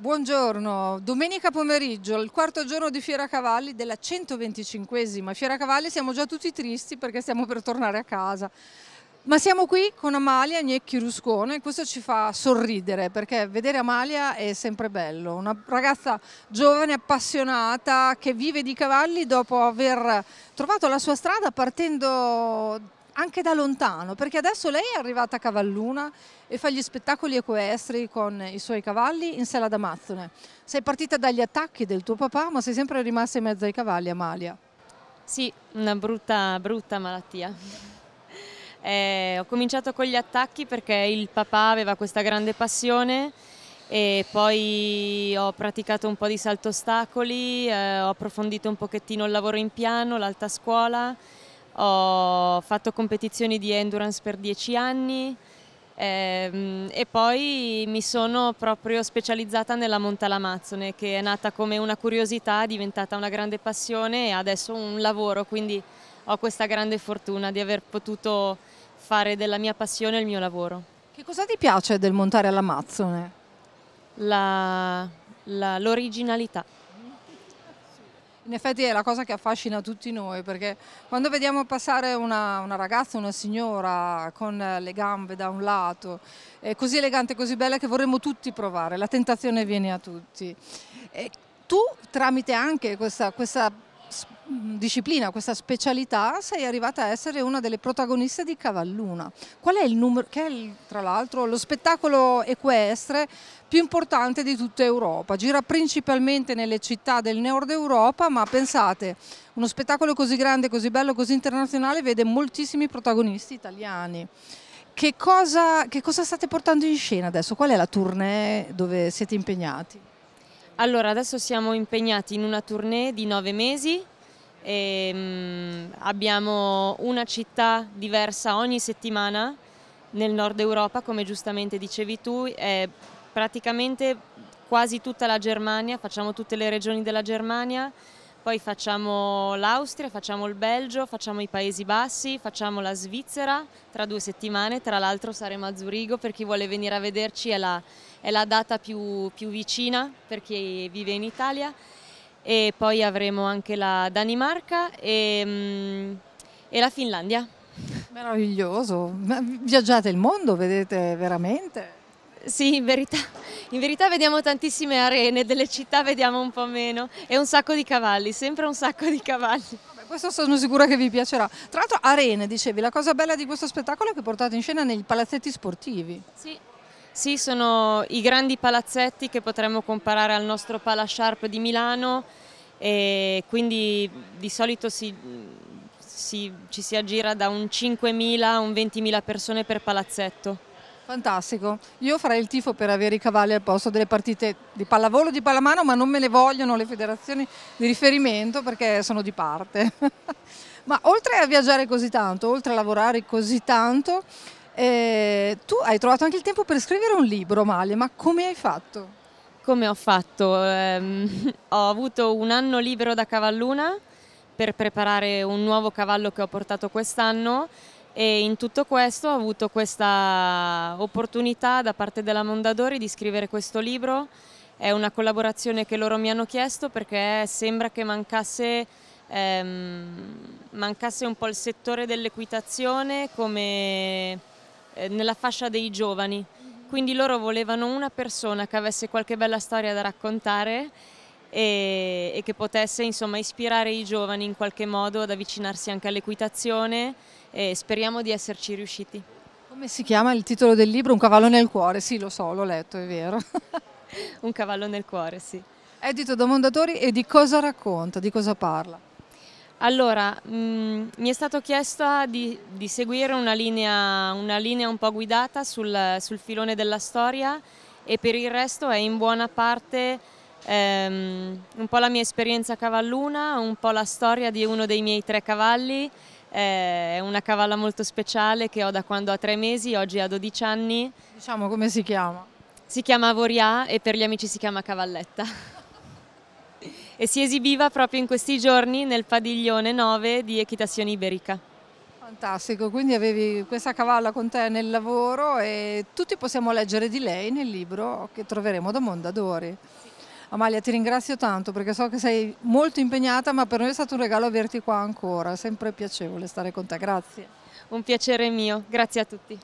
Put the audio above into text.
Buongiorno, domenica pomeriggio, il quarto giorno di Fiera Cavalli della 125esima Fiera Cavalli, siamo già tutti tristi perché stiamo per tornare a casa. Ma siamo qui con Amalia Gnecchi Ruscone e questo ci fa sorridere perché vedere Amalia è sempre bello, una ragazza giovane, appassionata, che vive di cavalli dopo aver trovato la sua strada partendo anche da lontano, perché adesso lei è arrivata a Cavalluna e fa gli spettacoli equestri con i suoi cavalli in Sella d'Amazzone. Sei partita dagli attacchi del tuo papà, ma sei sempre rimasta in mezzo ai cavalli, Amalia. Sì, una brutta, brutta malattia. Eh, ho cominciato con gli attacchi perché il papà aveva questa grande passione e poi ho praticato un po' di salto ostacoli, eh, ho approfondito un pochettino il lavoro in piano, l'alta scuola ho fatto competizioni di endurance per dieci anni ehm, e poi mi sono proprio specializzata nella monta all'Amazzone che è nata come una curiosità, è diventata una grande passione e adesso un lavoro, quindi ho questa grande fortuna di aver potuto fare della mia passione il mio lavoro. Che cosa ti piace del montare all'Amazzone? l'originalità in effetti è la cosa che affascina tutti noi perché quando vediamo passare una, una ragazza, una signora con le gambe da un lato, eh, così elegante, così bella che vorremmo tutti provare, la tentazione viene a tutti. E tu tramite anche questa, questa Mm, disciplina, questa specialità, sei arrivata a essere una delle protagoniste di Cavalluna. Qual è il numero, che è il, tra l'altro lo spettacolo equestre più importante di tutta Europa? Gira principalmente nelle città del nord Europa, ma pensate, uno spettacolo così grande, così bello, così internazionale vede moltissimi protagonisti italiani. Che cosa, che cosa state portando in scena adesso? Qual è la tournée dove siete impegnati? Allora, adesso siamo impegnati in una tournée di nove mesi e, ehm, mh, abbiamo una città diversa ogni settimana nel nord Europa, come giustamente dicevi tu, è praticamente quasi tutta la Germania, facciamo tutte le regioni della Germania, poi facciamo l'Austria, facciamo il Belgio, facciamo i Paesi Bassi, facciamo la Svizzera tra due settimane, tra l'altro saremo a Zurigo per chi vuole venire a vederci è la, è la data più, più vicina per chi vive in Italia e poi avremo anche la Danimarca e, mm, e la Finlandia. Meraviglioso, viaggiate il mondo, vedete veramente? Sì, in verità. in verità, vediamo tantissime arene, delle città vediamo un po' meno e un sacco di cavalli, sempre un sacco di cavalli. Vabbè, questo sono sicura che vi piacerà. Tra l'altro arene, dicevi, la cosa bella di questo spettacolo è che portate in scena nei palazzetti sportivi. Sì, sì, sono i grandi palazzetti che potremmo comparare al nostro Pala Sharp di Milano e quindi di solito si, si, ci si aggira da un 5.000 a un 20.000 persone per palazzetto. Fantastico, io farei il tifo per avere i cavalli al posto delle partite di pallavolo, di pallamano, ma non me le vogliono le federazioni di riferimento perché sono di parte. ma oltre a viaggiare così tanto, oltre a lavorare così tanto, eh, tu hai trovato anche il tempo per scrivere un libro, Male, ma come hai fatto? Come ho fatto? Eh, ho avuto un anno libero da cavalluna per preparare un nuovo cavallo che ho portato quest'anno e in tutto questo ho avuto questa opportunità da parte della Mondadori di scrivere questo libro. È una collaborazione che loro mi hanno chiesto perché sembra che mancasse ehm, mancasse un po' il settore dell'equitazione come eh, nella fascia dei giovani, quindi loro volevano una persona che avesse qualche bella storia da raccontare e, e che potesse insomma, ispirare i giovani in qualche modo ad avvicinarsi anche all'equitazione e speriamo di esserci riusciti. Come si chiama il titolo del libro? Un cavallo nel cuore, sì lo so, l'ho letto, è vero. Un cavallo nel cuore, sì. Edito da Mondadori e di cosa racconta, di cosa parla? Allora, mh, mm, mi è stato chiesto di, di seguire una linea, una linea, un po' guidata sul, sul, filone della storia e per il resto è in buona parte ehm, un po' la mia esperienza cavalluna, un po' la storia di uno dei miei tre cavalli, è eh, una cavalla molto speciale che ho da quando ha tre mesi, oggi ha 12 anni. Diciamo come si chiama? Si chiama Voria e per gli amici si chiama Cavalletta e si esibiva proprio in questi giorni nel padiglione 9 di Equitazione Iberica. Fantastico, quindi avevi questa cavalla con te nel lavoro e tutti possiamo leggere di lei nel libro che troveremo da Mondadori. Amalia ti ringrazio tanto perché so che sei molto impegnata ma per noi è stato un regalo averti qua ancora, sempre piacevole stare con te, grazie. Un piacere mio, grazie a tutti.